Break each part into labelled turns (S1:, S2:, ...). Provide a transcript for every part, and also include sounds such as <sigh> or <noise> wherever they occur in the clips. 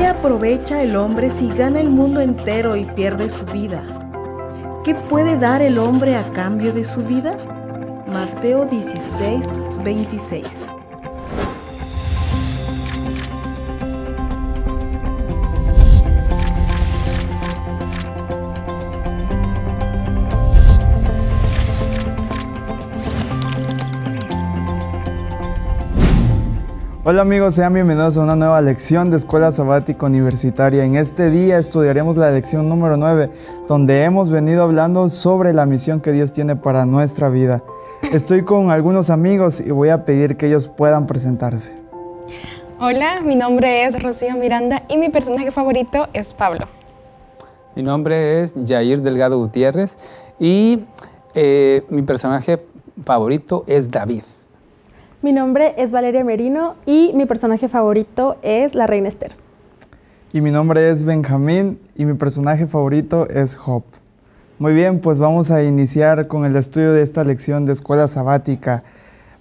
S1: ¿Qué aprovecha el hombre si gana el mundo entero y pierde su vida? ¿Qué puede dar el hombre a cambio de su vida? Mateo 16, 26.
S2: Hola amigos, sean bienvenidos a una nueva lección de Escuela Sabática Universitaria. En este día estudiaremos la lección número 9, donde hemos venido hablando sobre la misión que Dios tiene para nuestra vida. Estoy con algunos amigos y voy a pedir que ellos puedan presentarse.
S1: Hola, mi nombre es Rocío Miranda y mi personaje favorito es Pablo.
S3: Mi nombre es Jair Delgado Gutiérrez y eh, mi personaje favorito es David.
S4: Mi nombre es Valeria Merino y mi personaje favorito es la Reina Esther.
S2: Y mi nombre es Benjamín y mi personaje favorito es Hop. Muy bien, pues vamos a iniciar con el estudio de esta lección de escuela sabática.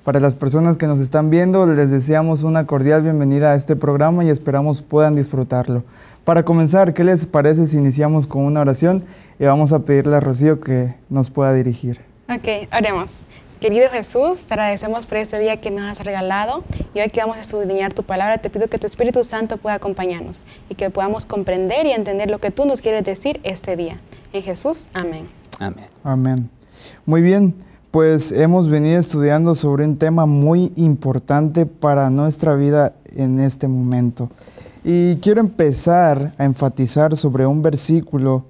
S2: Para las personas que nos están viendo, les deseamos una cordial bienvenida a este programa y esperamos puedan disfrutarlo. Para comenzar, ¿qué les parece si iniciamos con una oración y vamos a pedirle a Rocío que nos pueda dirigir?
S1: Ok, oremos. Querido Jesús, te agradecemos por este día que nos has regalado y hoy que vamos a estudiar tu palabra, te pido que tu Espíritu Santo pueda acompañarnos y que podamos comprender y entender lo que tú nos quieres decir este día. En Jesús, amén.
S2: Amén. Amén. Muy bien, pues hemos venido estudiando sobre un tema muy importante para nuestra vida en este momento. Y quiero empezar a enfatizar sobre un versículo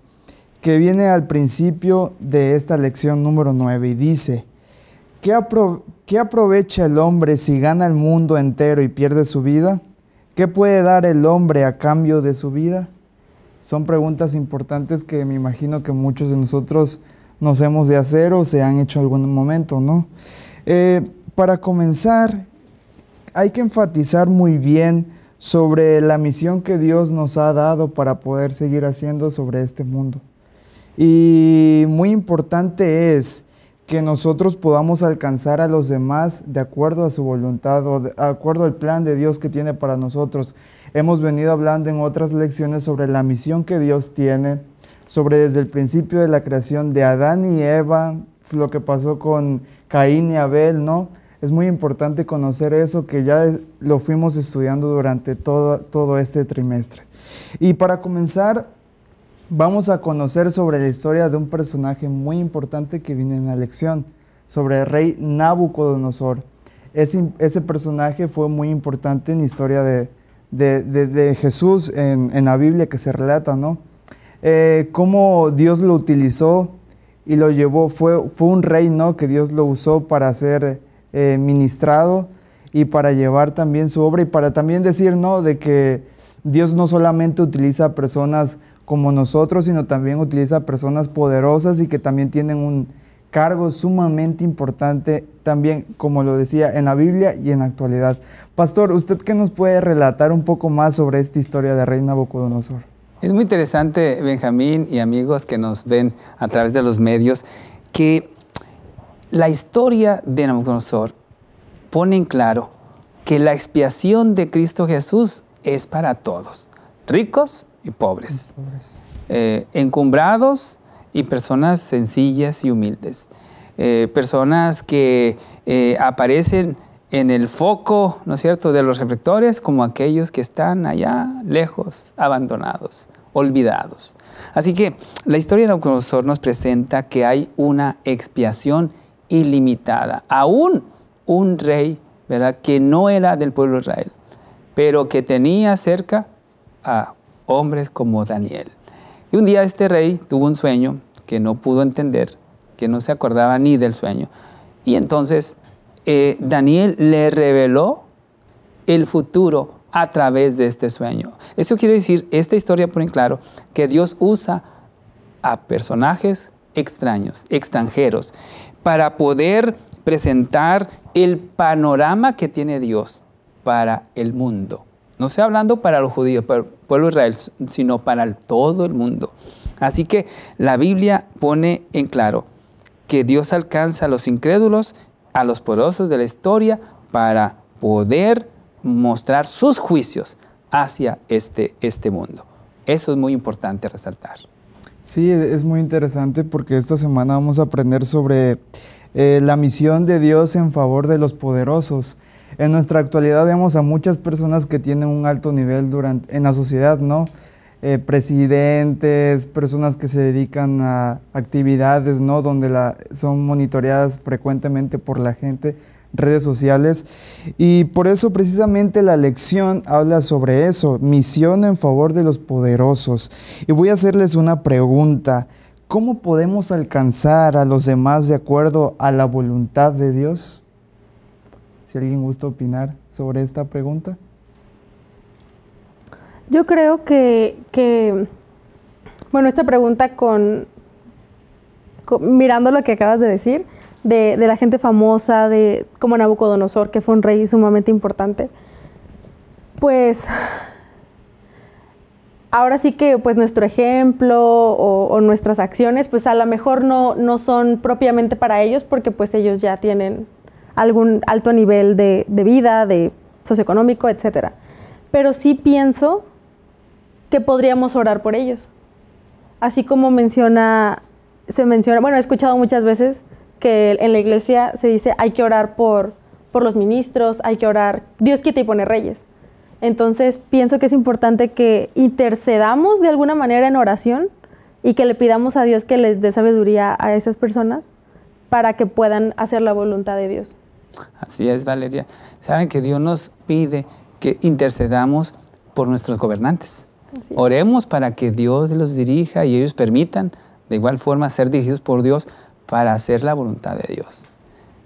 S2: que viene al principio de esta lección número 9 y dice, ¿Qué, aprovecha el hombre si gana el mundo entero y pierde su vida? ¿Qué puede dar el hombre a cambio de su vida? Son preguntas importantes que me imagino que muchos de nosotros nos hemos de hacer o se han hecho algún momento, ¿no? Eh, para comenzar, hay que enfatizar muy bien sobre la misión que Dios nos ha dado para poder seguir haciendo sobre este mundo. Y muy importante es que nosotros podamos alcanzar a los demás de acuerdo a su voluntad o de acuerdo al plan de Dios que tiene para nosotros. Hemos venido hablando en otras lecciones sobre la misión que Dios tiene, sobre desde el principio de la creación de Adán y Eva, lo que pasó con Caín y Abel, ¿no? Es muy importante conocer eso que ya lo fuimos estudiando durante todo, todo este trimestre. Y para comenzar, vamos a conocer sobre la historia de un personaje muy importante que viene en la lección, sobre el rey Nabucodonosor. Ese, personaje fue muy importante en la historia de, Jesús en, la Biblia que se relata, ¿no? Eh, cómo Dios lo utilizó y lo llevó, fue, un rey, ¿no? Que Dios lo usó para ser eh, ministrado y para llevar también su obra y para también decir, ¿no? De que Dios no solamente utiliza personas como nosotros, sino también utiliza personas poderosas y que también tienen un cargo sumamente importante también, como lo decía, en la Biblia y en la actualidad. Pastor, ¿usted qué nos puede relatar un poco más sobre esta historia de Reina Nabucodonosor?
S3: Es muy interesante, Benjamín y amigos que nos ven a través de los medios, que la historia de Nabucodonosor pone en claro que la expiación de Cristo Jesús es para todos, ricos y pobres, eh, encumbrados y personas sencillas y humildes, eh, personas que eh, aparecen en el foco, ¿no es cierto?, de los reflectores como aquellos que están allá lejos, abandonados, olvidados. Así que la historia de Nabucodonosor nos presenta que hay una expiación ilimitada, aún un rey, ¿verdad?, que no era del pueblo de Israel, pero que tenía cerca a hombres como Daniel. Y un día este rey tuvo un sueño que no pudo entender, que no se acordaba ni del sueño. Y entonces eh, Daniel le reveló el futuro a través de este sueño. Esto quiere decir, esta historia pone en claro que Dios usa a personajes extraños, extranjeros, para poder presentar el panorama que tiene Dios para el mundo. No estoy hablando para los judíos, para el pueblo de Israel, sino para todo el mundo. Así que la Biblia pone en claro que Dios alcanza a los incrédulos, a los poderosos de la historia, para poder mostrar sus juicios hacia este, este mundo. Eso es muy importante resaltar.
S2: Sí, e-, es muy interesante porque esta semana vamos a aprender sobre eh, la misión de Dios en favor de los poderosos. En nuestra actualidad vemos a muchas personas que tienen un alto nivel durante, en la sociedad, ¿no? Eh, presidentes, personas que se dedican a actividades, ¿no? Donde son monitoreadas frecuentemente por la gente, redes sociales. Y por eso precisamente la lección habla sobre eso, misión en favor de los poderosos. Y voy a hacerles una pregunta. ¿Cómo podemos alcanzar a los demás de acuerdo a la voluntad de Dios? Si alguien gusta opinar sobre esta pregunta.
S4: Yo creo que, bueno, esta pregunta con, mirando lo que acabas de decir, de, la gente famosa, de como Nabucodonosor, que fue un rey sumamente importante, pues ahora sí que pues nuestro ejemplo o, nuestras acciones, pues a lo mejor no, no son propiamente para ellos, porque pues ellos ya tienen algún alto nivel de, vida, de socioeconómico, etcétera. Pero sí pienso que podríamos orar por ellos. Así como menciona, se menciona, bueno, he escuchado muchas veces que en la iglesia se dice hay que orar por, por los ministros, hay que orar, Dios quita y pone reyes. Entonces pienso que es importante que intercedamos de alguna manera en oración y que le pidamos a Dios que les dé sabiduría a esas personas para que puedan hacer la voluntad de Dios.
S3: Así es, Valeria. Saben que Dios nos pide que intercedamos por nuestros gobernantes. Oremos para que Dios los dirija y ellos permitan de igual forma ser dirigidos por Dios para hacer la voluntad de Dios.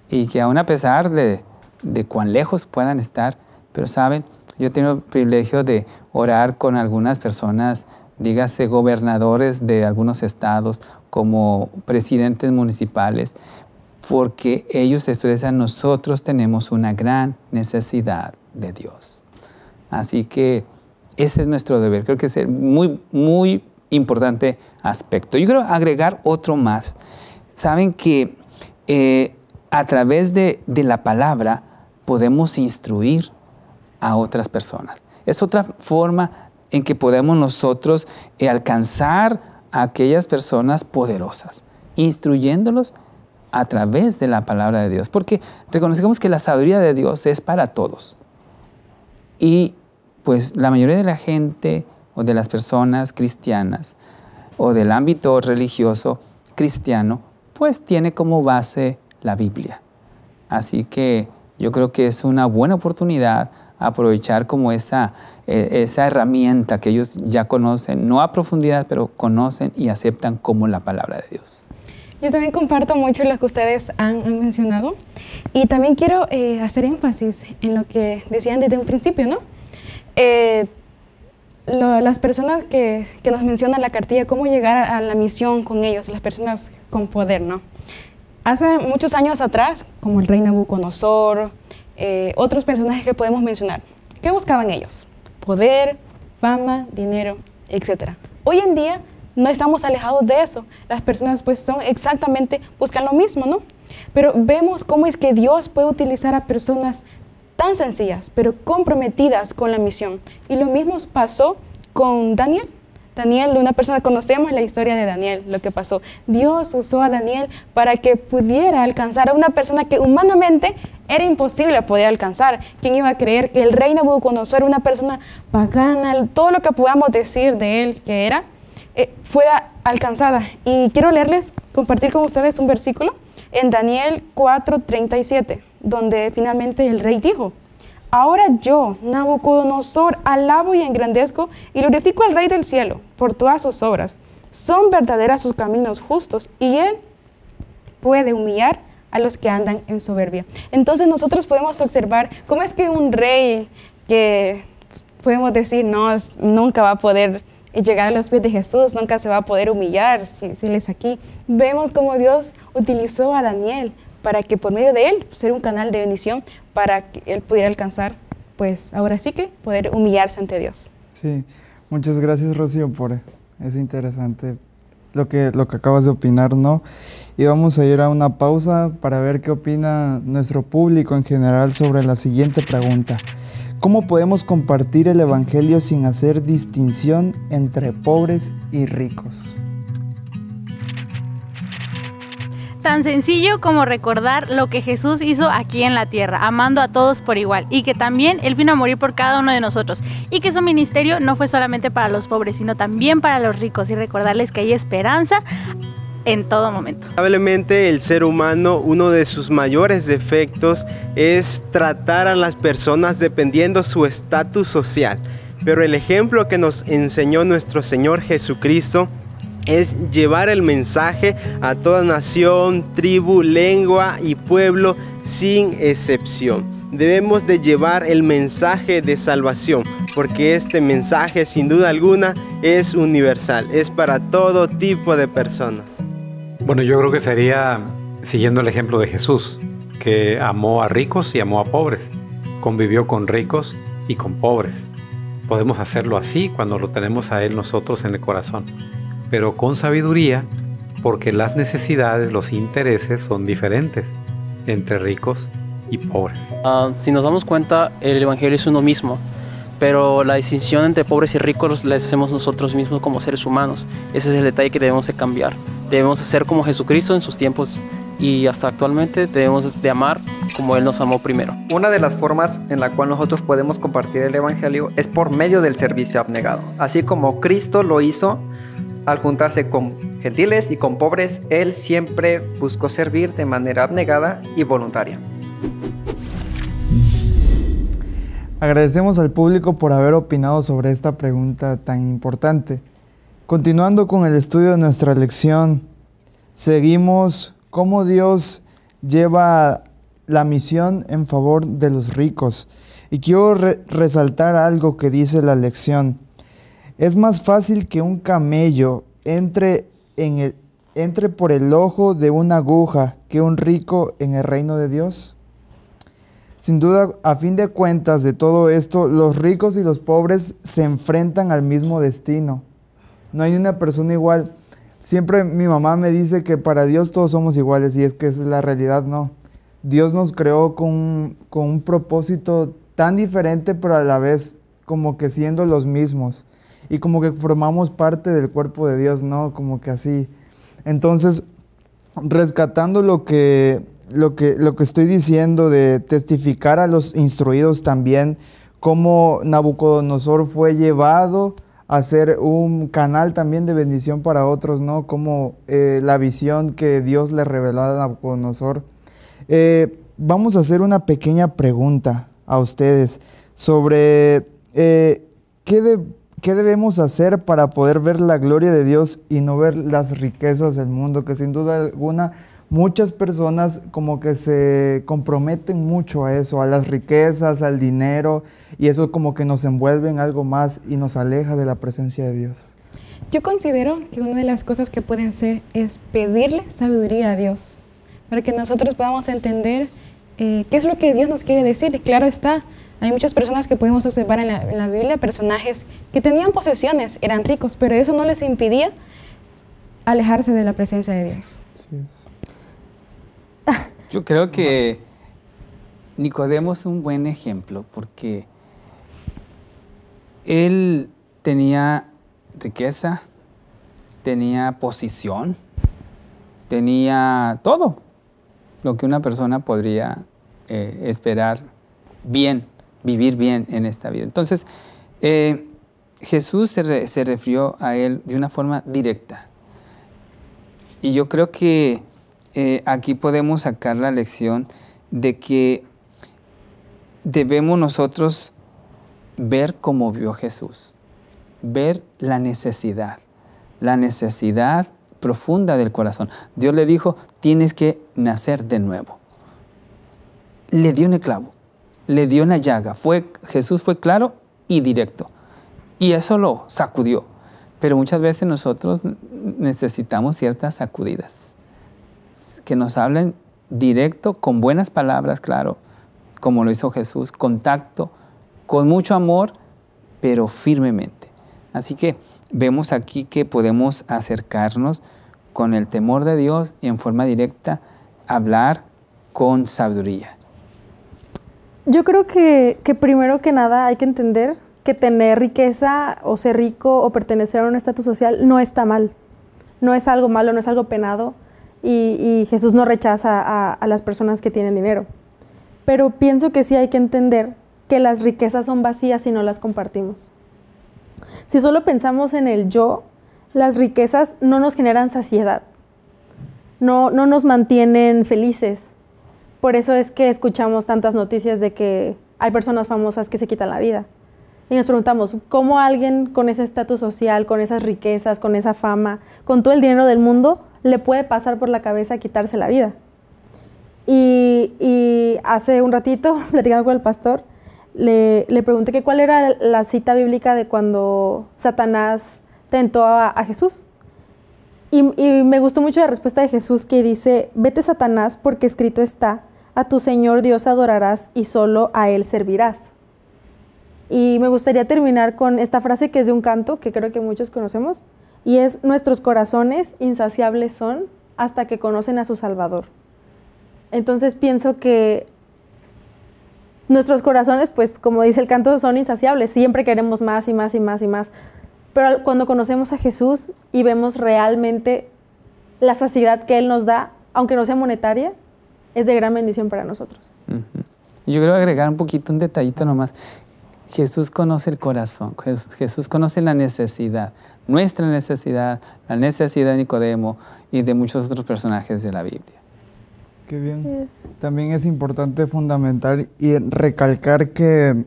S3: Y que aún a pesar de, de cuán lejos puedan estar, pero saben, yo tengo el privilegio de orar con algunas personas dígase gobernadores de algunos estados, como presidentes municipales, porque ellos expresan, nosotros tenemos una gran necesidad de Dios. Así que ese es nuestro deber. Creo que es muy, muy importante aspecto. Yo quiero agregar otro más. Saben que eh, a través de, de la palabra podemos instruir a otras personas. Es otra forma en que podemos nosotros eh, alcanzar a aquellas personas poderosas, instruyéndolos a través de la palabra de Dios. Porque reconocemos que la sabiduría de Dios es para todos. Y pues la mayoría de la gente o de las personas cristianas o del ámbito religioso cristiano, pues tiene como base la Biblia. Así que yo creo que es una buena oportunidad aprovechar como esa, e, esa herramienta que ellos ya conocen, no a profundidad, pero conocen y aceptan como la palabra de Dios.
S1: Yo también comparto mucho lo que ustedes han, mencionado y también quiero eh, hacer énfasis en lo que decían desde un principio, ¿no? Eh, las personas que, que, nos mencionan la cartilla, cómo llegar a, a la misión con ellos, las personas con poder, ¿no? Hace muchos años atrás, como el rey Nabucodonosor, eh, otros personajes que podemos mencionar. ¿Qué buscaban ellos? Poder, fama, dinero, etc. Hoy en día no estamos alejados de eso. Las personas pues son exactamente, buscan lo mismo, ¿no? Pero vemos cómo es que Dios puede utilizar a personas tan sencillas, pero comprometidas con la misión. Y lo mismo pasó con Daniel. Daniel, una persona, conocemos la historia de Daniel, lo que pasó. Dios usó a Daniel para que pudiera alcanzar a una persona que humanamente era imposible poder alcanzar. ¿Quién iba a creer que el rey Nabucodonosor conocer una persona pagana? Todo lo que podamos decir de él que era, eh, fuera fue alcanzada. Y quiero leerles, compartir con ustedes un versículo en Daniel 4:37, donde finalmente el rey dijo, Ahora yo, Nabucodonosor, alabo y engrandezco y glorifico al Rey del cielo por todas sus obras. Son verdaderas sus caminos justos y Él puede humillar a los que andan en soberbia. Entonces nosotros podemos observar cómo es que un rey que podemos decir, no, nunca va a poder llegar a los pies de Jesús, nunca se va a poder humillar si, si él es aquí. Vemos cómo Dios utilizó a Daniel para que por medio de él ser un canal de bendición para que él pudiera alcanzar, pues ahora sí que poder humillarse ante Dios.
S2: Sí, muchas gracias Rocío por es interesante lo que, lo que acabas de opinar, ¿no? Y vamos a ir a una pausa para ver qué opina nuestro público en general sobre la siguiente pregunta. ¿Cómo podemos compartir el Evangelio sin hacer distinción entre pobres y ricos?
S4: tan sencillo como recordar lo que Jesús hizo aquí en la tierra, amando a todos por igual, y que también Él vino a morir por cada uno de nosotros, y que su ministerio no fue solamente para los pobres, sino también para los ricos, y recordarles que hay esperanza en todo momento.
S5: Lamentablemente el ser humano, uno de sus mayores defectos es tratar a las personas dependiendo su estatus social. Pero el ejemplo que nos enseñó nuestro Señor Jesucristo es llevar el mensaje a toda nación, tribu, lengua y pueblo sin excepción. Debemos de llevar el mensaje de salvación, porque este mensaje sin duda alguna es universal, es para todo tipo de personas.
S3: Bueno, yo creo que sería siguiendo el ejemplo de Jesús, que amó a ricos y amó a pobres, convivió con ricos y con pobres. Podemos hacerlo así cuando lo tenemos a Él nosotros en el corazón pero con sabiduría, porque las necesidades, los intereses son diferentes entre ricos y pobres.
S5: Ah, si nos damos cuenta, el Evangelio es uno mismo, pero la distinción entre pobres y ricos la hacemos nosotros mismos como seres humanos. Ese es el detalle que debemos de cambiar. Debemos ser como Jesucristo en sus tiempos y hasta actualmente debemos de amar como Él nos amó primero.
S1: Una de las formas en la cual nosotros podemos compartir el Evangelio es por medio del servicio abnegado. Así como Cristo lo hizo al juntarse con gentiles y con pobres, él siempre buscó servir de manera abnegada y voluntaria.
S2: Agradecemos al público por haber opinado sobre esta pregunta tan importante. Continuando con el estudio de nuestra lección, seguimos cómo Dios lleva la misión en favor de los ricos. Y quiero resaltar algo que dice la lección. Es más fácil que un camello entre, en el, entre por el ojo de una aguja que un rico en el reino de Dios. Sin duda, a fin de cuentas de todo esto, los ricos y los pobres se enfrentan al mismo destino. No hay una persona igual. Siempre mi mamá me dice que para Dios todos somos iguales y es que es la realidad, no. Dios nos creó con, con un propósito tan diferente, pero a la vez como que siendo los mismos y como que formamos parte del cuerpo de Dios, ¿no? Como que así. Entonces, rescatando lo que, lo que, lo que estoy diciendo de testificar a los instruidos también, cómo Nabucodonosor fue llevado a ser un canal también de bendición para otros, ¿no? Como eh, la visión que Dios le reveló a Nabucodonosor. Eh, vamos a hacer una pequeña pregunta a ustedes sobre eh, qué de ¿Qué debemos hacer para poder ver la gloria de Dios y no ver las riquezas del mundo? Que sin duda alguna muchas personas como que se comprometen mucho a eso, a las riquezas, al dinero, y eso como que nos envuelve en algo más y nos aleja de la presencia de Dios.
S1: Yo considero que una de las cosas que pueden ser es pedirle sabiduría a Dios, para que nosotros podamos entender eh, qué es lo que Dios nos quiere decir. Y claro está, hay muchas personas que podemos observar en la, Biblia personajes que tenían posesiones, eran ricos, pero eso no les impidía alejarse de la presencia de Dios.
S3: <laughs> Yo creo que Nicodemo es un buen ejemplo porque él tenía riqueza, tenía posición, tenía todo lo que una persona podría eh, esperar bien vivir bien en esta vida. Entonces, eh, Jesús se, refirió a él de una forma directa. Y yo creo que eh, aquí podemos sacar la lección de que debemos nosotros ver cómo vio Jesús, ver la necesidad, la necesidad profunda del corazón. Dios le dijo, tienes que nacer de nuevo. Le dio un clavo le dio una llaga. Fue, Jesús fue claro y directo. Y eso lo sacudió. Pero muchas veces nosotros necesitamos ciertas sacudidas. Que nos hablen directo, con buenas palabras, claro, como lo hizo Jesús, Contacto con mucho amor, pero firmemente. Así que vemos aquí que podemos acercarnos con el temor de Dios y en forma directa hablar con sabiduría.
S4: Yo creo que, primero que nada hay que entender que tener riqueza o ser rico o pertenecer a un estatus social no está mal. No es algo malo, no es algo penado. Y, Jesús no rechaza a, a, las personas que tienen dinero. Pero pienso que sí hay que entender que las riquezas son vacías si no las compartimos. Si solo pensamos en el yo, las riquezas no nos generan saciedad, no, no nos mantienen felices, por eso es que escuchamos tantas noticias de que hay personas famosas que se quitan la vida. Y nos preguntamos, ¿cómo alguien con ese estatus social, con esas riquezas, con esa fama, con todo el dinero del mundo, le puede pasar por la cabeza quitarse la vida? Y, hace un ratito, <laughs> platicando con el pastor, le, pregunté que cuál era la cita bíblica de cuando Satanás tentó a, Jesús. y me gustó mucho la respuesta de Jesús que dice, vete Satanás porque escrito está, a tu Señor Dios adorarás y solo a Él servirás. Y me gustaría terminar con esta frase que es de un canto que creo que muchos conocemos, y es, nuestros corazones insaciables son hasta que conocen a su Salvador. Entonces pienso que nuestros corazones, pues como dice el canto, son insaciables, siempre queremos más y más y más y más. Pero cuando conocemos a Jesús y vemos realmente la saciedad que Él nos da, aunque no sea monetaria, es de gran bendición para nosotros.
S3: Yo quiero agregar un poquito, un detallito nomás. Jesús conoce el corazón, Jesús conoce la necesidad, nuestra necesidad, la necesidad de Nicodemo y de muchos otros personajes de la Biblia.
S2: Qué bien. También es importante fundamental, y recalcar que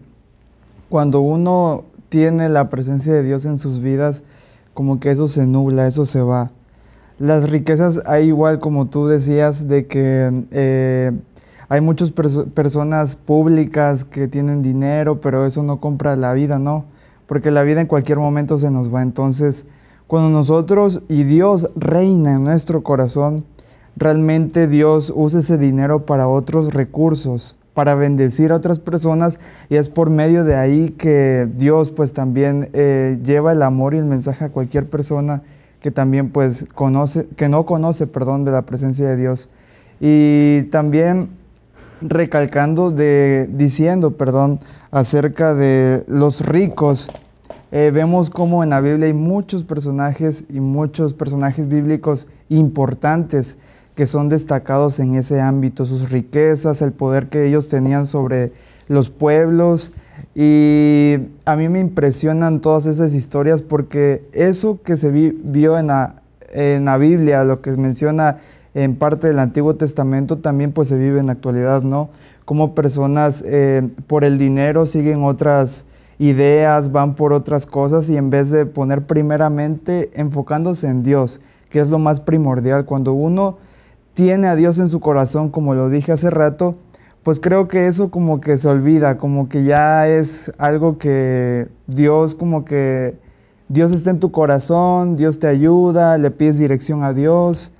S2: cuando uno tiene la presencia de Dios en sus vidas, como que eso se nubla, eso se va las riquezas hay igual como tú decías de que eh, hay muchas personas públicas que tienen dinero, pero eso no compra la vida, ¿no? Porque la vida en cualquier momento se nos va. Entonces, cuando nosotros y Dios reina en nuestro corazón, realmente Dios usa ese dinero para otros recursos, para bendecir a otras personas y es por medio de ahí que Dios pues también eh, lleva el amor y el mensaje a cualquier persona que también pues conoce, que no conoce, perdón, de la presencia de Dios. Y también recalcando de, diciendo, perdón, acerca de los ricos, eh, vemos como en la Biblia hay muchos personajes y muchos personajes bíblicos importantes que son destacados en ese ámbito, sus riquezas, el poder que ellos tenían sobre los pueblos, y a mí me impresionan todas esas historias porque eso que se vio en la, Biblia, lo que menciona en parte del Antiguo Testamento, también pues se vive en la actualidad, ¿no? Como personas eh, por el dinero siguen otras ideas, van por otras cosas y en vez de poner primeramente enfocándose en Dios, que es lo más primordial, cuando uno tiene a Dios en su corazón, como lo dije hace rato, pues creo que eso como que se olvida, como que ya es algo que Dios como que Dios está en tu corazón, Dios te ayuda, le pides dirección a Dios.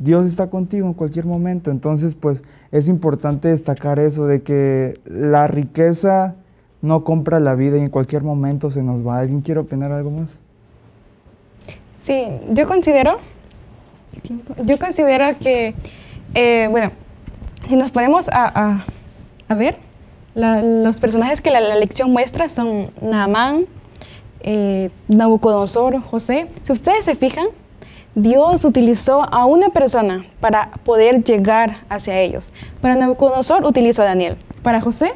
S2: Dios está contigo en cualquier momento. Entonces, pues es importante destacar eso de que la riqueza no compra la vida y en cualquier momento se nos va. ¿Alguien quiere opinar algo
S1: más? Sí, yo considero, yo considero que, eh, bueno, si nos ponemos a, a, ver, los personajes que la, lección muestra son Naamán, eh, Nabucodonosor, José. Si ustedes se fijan, Dios utilizó a una persona para poder llegar hacia ellos. Para Nabucodonosor utilizó a Daniel. Para José,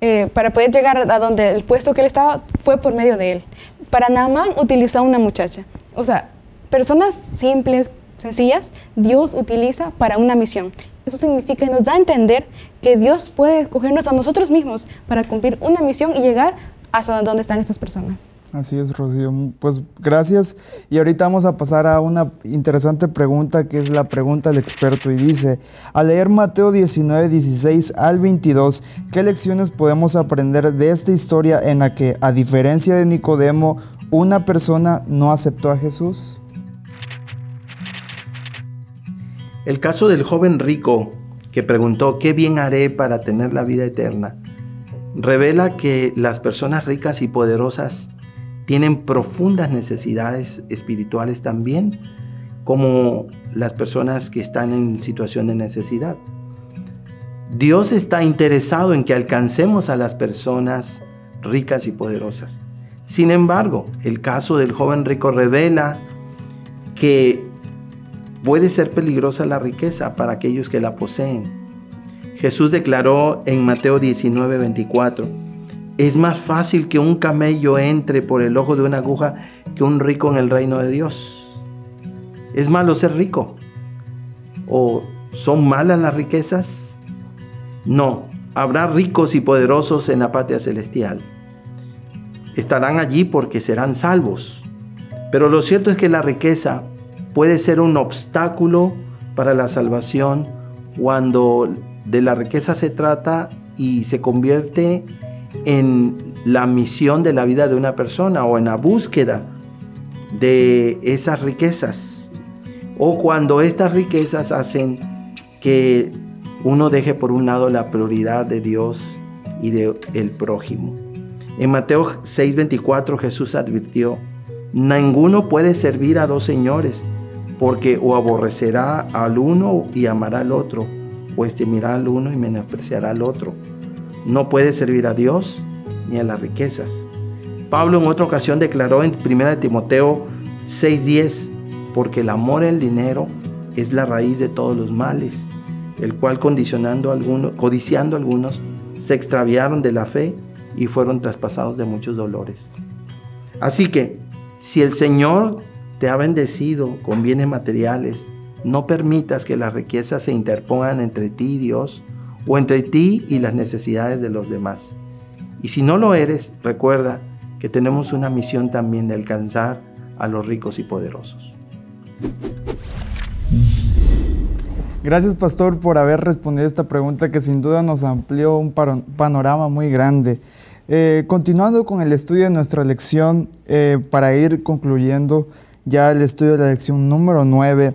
S1: eh, para poder llegar a donde el puesto que él estaba fue por medio de él. Para Naamán utilizó a una muchacha. O sea, personas simples, sencillas, Dios utiliza para una misión. Eso significa y nos da a entender que Dios puede escogernos a nosotros mismos para cumplir una misión y llegar hasta donde están estas personas.
S2: Así es, Rocío. Pues gracias. Y ahorita vamos a pasar a una interesante pregunta que es la pregunta del experto y dice, al leer Mateo 19, 16 al 22, ¿qué lecciones podemos aprender de esta historia en la que, a diferencia de Nicodemo, una persona no aceptó a Jesús?
S5: El caso del joven rico que preguntó, ¿qué bien haré para tener la vida eterna? Revela que las personas ricas y poderosas tienen profundas necesidades espirituales también, como las personas que están en situación de necesidad. Dios está interesado en que alcancemos a las personas ricas y poderosas. Sin embargo, el caso del joven rico revela que Puede ser peligrosa la riqueza para aquellos que la poseen. Jesús declaró en Mateo 19, 24, es más fácil que un camello entre por el ojo de una aguja que un rico en el reino de Dios. Es malo ser rico. ¿O son malas las riquezas? No, habrá ricos y poderosos en la patria celestial. Estarán allí porque serán salvos. Pero lo cierto es que la riqueza puede ser un obstáculo para la salvación cuando de la riqueza se trata y se convierte en la misión de la vida de una persona o en la búsqueda de esas riquezas o cuando estas riquezas hacen que uno deje por un lado la prioridad de Dios y de el prójimo. En Mateo 6:24 Jesús advirtió, ninguno puede servir a dos señores porque o aborrecerá al uno y amará al otro, o estimará al uno y menospreciará al otro. No puede servir a Dios ni a las riquezas. Pablo en otra ocasión declaró en 1 Timoteo 6:10, porque el amor al dinero es la raíz de todos los males, el cual condicionando algunos, codiciando algunos, se extraviaron de la fe y fueron traspasados de muchos dolores. Así que si el Señor te ha bendecido con bienes materiales. No permitas que las riquezas se interpongan entre ti y Dios o entre ti y las necesidades de los demás. Y si no lo eres, recuerda que tenemos una misión también de alcanzar a los ricos y poderosos.
S2: Gracias pastor por haber respondido esta pregunta que sin duda nos amplió un panorama muy grande. Eh, continuando con el estudio de nuestra lección, eh, para ir concluyendo, ya el estudio de la lección número 9.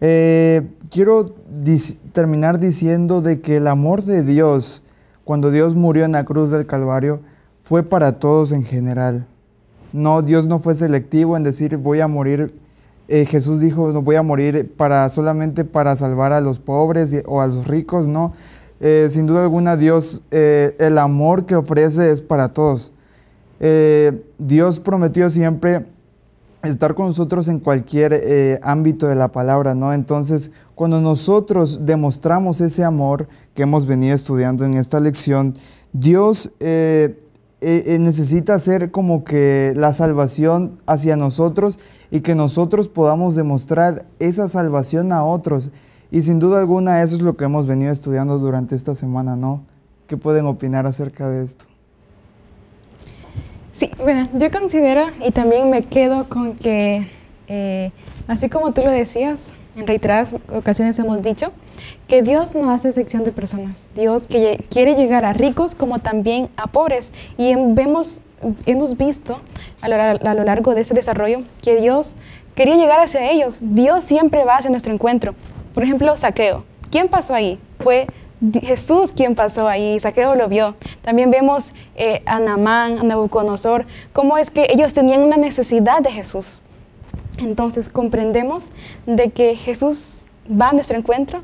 S2: Eh, quiero terminar diciendo de que el amor de Dios, cuando Dios murió en la cruz del Calvario, fue para todos en general. No, Dios no fue selectivo en decir voy a morir. Eh, Jesús dijo no voy a morir para solamente para salvar a los pobres o a los ricos. No, eh, sin duda alguna Dios el amor que ofrece es para todos. Dios prometió siempre estar con nosotros en cualquier eh, ámbito de la palabra, ¿no? Entonces, cuando nosotros demostramos ese amor que hemos venido estudiando en esta lección, Dios eh, eh, necesita hacer como que la salvación hacia nosotros y que nosotros podamos demostrar esa salvación a otros. Y sin duda alguna eso es lo que hemos venido estudiando durante esta semana, ¿no? ¿Qué pueden opinar acerca de esto?
S1: Sí, bueno, yo considero y también me quedo con que, eh, así como tú lo decías, en reiteradas ocasiones hemos dicho que Dios no hace sección de personas. Dios que quiere llegar a ricos como también a pobres. Y vemos, hemos visto a lo, a lo largo de ese desarrollo que Dios quería llegar hacia ellos. Dios siempre va hacia nuestro encuentro. Por ejemplo, saqueo. ¿Quién pasó ahí? Fue Jesús quien pasó ahí, Saqueo lo vio. También vemos eh, a Namán, a Nabucodonosor, cómo es que ellos tenían una necesidad de Jesús. Entonces comprendemos de que Jesús va a nuestro encuentro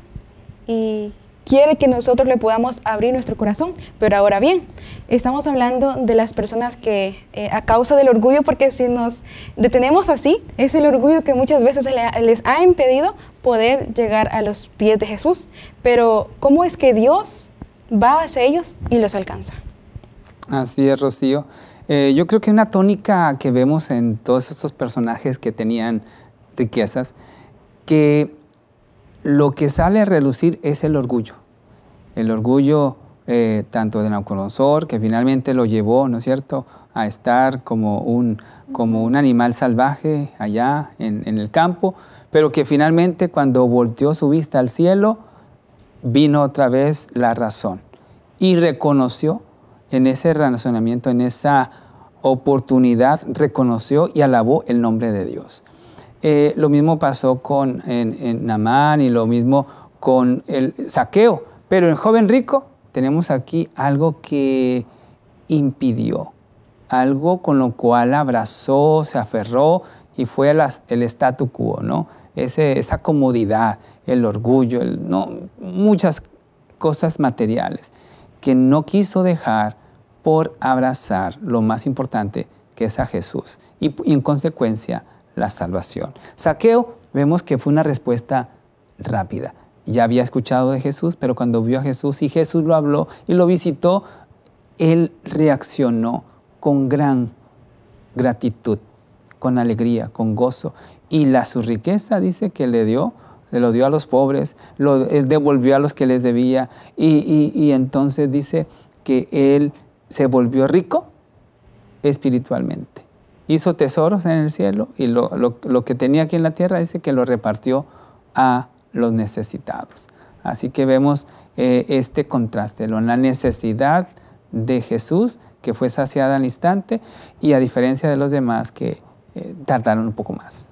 S1: y quiere que nosotros le podamos abrir nuestro corazón. Pero ahora bien, estamos hablando de las personas que eh, a causa del orgullo, porque si nos detenemos así, es el orgullo que muchas veces les ha impedido poder llegar a los pies de Jesús. Pero ¿cómo es que Dios va hacia ellos y los alcanza?
S3: Así es, Rocío. Eh, yo creo que una tónica que vemos en todos estos personajes que tenían riquezas, que lo que sale a relucir es el orgullo. El orgullo eh, tanto de Nauconosor, que finalmente lo llevó, ¿no es cierto?, a estar como un, animal salvaje allá en, en el campo, pero que finalmente cuando volteó su vista al cielo, vino otra vez la razón y reconoció en ese razonamiento, en esa oportunidad, reconoció y alabó el nombre de Dios. Eh, lo mismo pasó con en, Namán y lo mismo con el saqueo. Pero en joven rico tenemos aquí algo que impidió, algo con lo cual abrazó, se aferró y fue el, statu quo, ¿no? esa comodidad, el orgullo, muchas cosas materiales que no quiso dejar por abrazar lo más importante que es a Jesús. y en consecuencia la salvación. Saqueo, vemos que fue una respuesta rápida. Ya había escuchado de Jesús, pero cuando vio a Jesús y Jesús lo habló y lo visitó, él reaccionó con gran gratitud, con alegría, con gozo. Y la su riqueza dice que le dio, le lo dio a los pobres, lo devolvió a los que les debía. y entonces dice que él se volvió rico espiritualmente hizo tesoros en el cielo y lo, que tenía aquí en la tierra dice que lo repartió a los necesitados. Así que vemos eh, este contraste, la necesidad de Jesús que fue saciada al instante y a diferencia de los demás que eh, tardaron un poco más.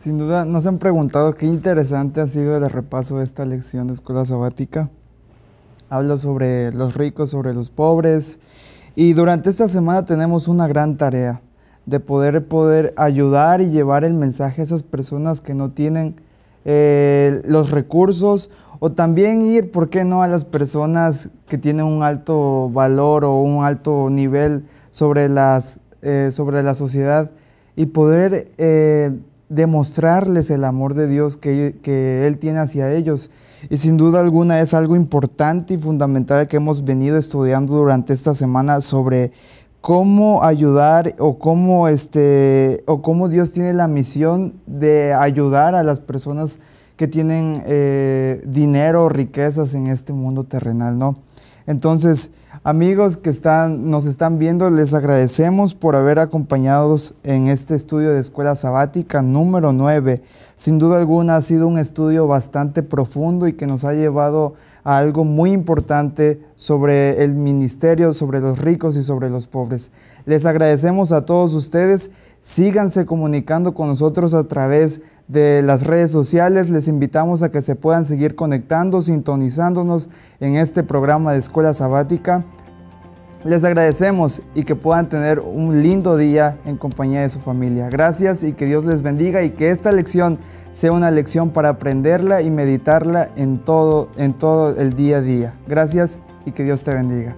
S2: Sin duda, nos han preguntado qué interesante ha sido el repaso de esta lección de escuela sabática. Hablo sobre los ricos, sobre los pobres. Y durante esta semana tenemos una gran tarea, de poder, poder ayudar y llevar el mensaje a esas personas que no tienen eh, los recursos o también ir, ¿por qué no?, a las personas que tienen un alto valor o un alto nivel sobre, las, eh, sobre la sociedad y poder eh, demostrarles el amor de Dios que, que Él tiene hacia ellos. Y sin duda alguna es algo importante y fundamental que hemos venido estudiando durante esta semana sobre cómo ayudar o cómo, este, o cómo Dios tiene la misión de ayudar a las personas que tienen eh, dinero o riquezas en este mundo terrenal, ¿no? Entonces, amigos que están, nos están viendo, les agradecemos por haber acompañado en este estudio de Escuela Sabática número 9. Sin duda alguna ha sido un estudio bastante profundo y que nos ha llevado algo muy importante sobre el ministerio, sobre los ricos y sobre los pobres. Les agradecemos a todos ustedes. Síganse comunicando con nosotros a través de las redes sociales. Les invitamos a que se puedan seguir conectando, sintonizándonos en este programa de Escuela Sabática. Les agradecemos y que puedan tener un lindo día en compañía de su familia. Gracias y que Dios les bendiga y que esta lección sea una lección para aprenderla y meditarla en todo, en todo el día a día. Gracias y que Dios te bendiga.